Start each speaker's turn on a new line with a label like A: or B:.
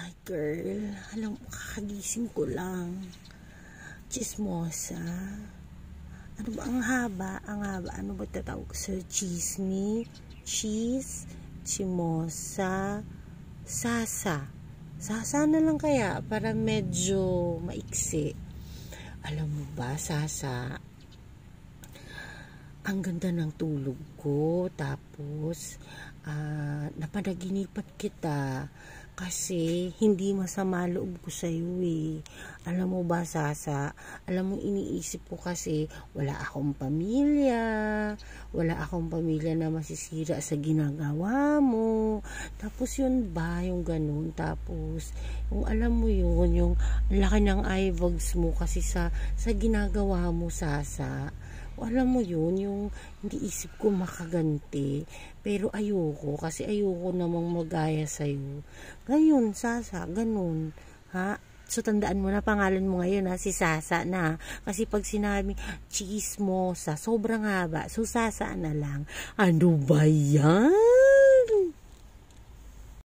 A: Ay, girl. Alam mo, kakagising ko lang. Chismosa. Ano ba? Ang haba. Ang haba. Ano ba tatawag sa chismi? Cheese? Chimosa? Sasa. Sasa na lang kaya para medyo maiksi. Alam mo ba, Sasa? Ang ganda ng tulog ko. Tapos, uh, napanaginipan kita kasi, hindi masama loob ko sa'yo eh. Alam mo ba, Sasa? Alam mo, iniisip ko kasi, wala akong pamilya. Wala akong pamilya na masisira sa ginagawa mo. Tapos yun ba, yung ganun. Tapos, yung alam mo yun, yung laki ng eyebags mo kasi sa, sa ginagawa mo, Sasa alam mo yun, yung hindi isip ko makaganti, pero ayoko, kasi ayoko namang magaya sa'yo. Ngayon, Sasa, ganun. Ha? So, tandaan mo na pangalan mo ngayon, ha? Si Sasa na. Kasi pag sinabi, chismosa, sobrang haba. So, Sasa na lang. Ano ba yan?